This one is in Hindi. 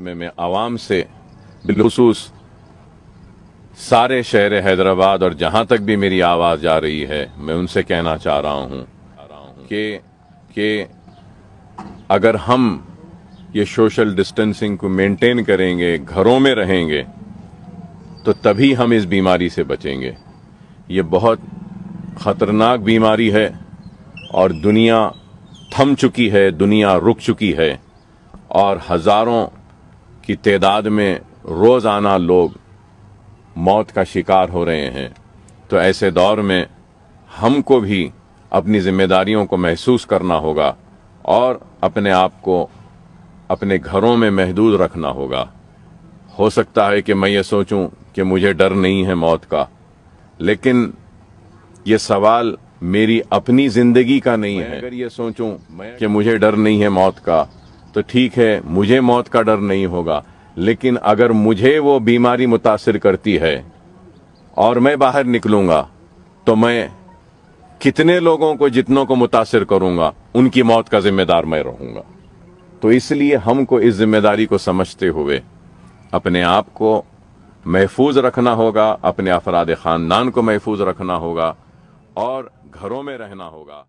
में मैं आवाम से बिलखसूस सारे शहर हैदराबाद और जहां तक भी मेरी आवाज़ जा रही है मैं उनसे कहना चाह रहा हूँ कि कि अगर हम ये सोशल डिस्टेंसिंग को मेंटेन करेंगे घरों में रहेंगे तो तभी हम इस बीमारी से बचेंगे ये बहुत ख़तरनाक बीमारी है और दुनिया थम चुकी है दुनिया रुक चुकी है और हज़ारों की तदाद में रोज़ाना लोग मौत का शिकार हो रहे हैं तो ऐसे दौर में हमको भी अपनी जिम्मेदारियों को महसूस करना होगा और अपने आप को अपने घरों में महदूद रखना होगा हो सकता है कि मैं ये सोचूं कि मुझे डर नहीं है मौत का लेकिन ये सवाल मेरी अपनी जिंदगी का नहीं है अगर ये सोचूं कि मुझे डर नहीं है मौत का तो ठीक है मुझे मौत का डर नहीं होगा लेकिन अगर मुझे वो बीमारी मुतासर करती है और मैं बाहर निकलूंगा तो मैं कितने लोगों को जितनों को मुतासर करूंगा उनकी मौत का जिम्मेदार मैं रहूंगा तो इसलिए हमको इस जिम्मेदारी को समझते हुए अपने आप को महफूज रखना होगा अपने अफराद ख़ानदान को महफूज रखना होगा और घरों में रहना होगा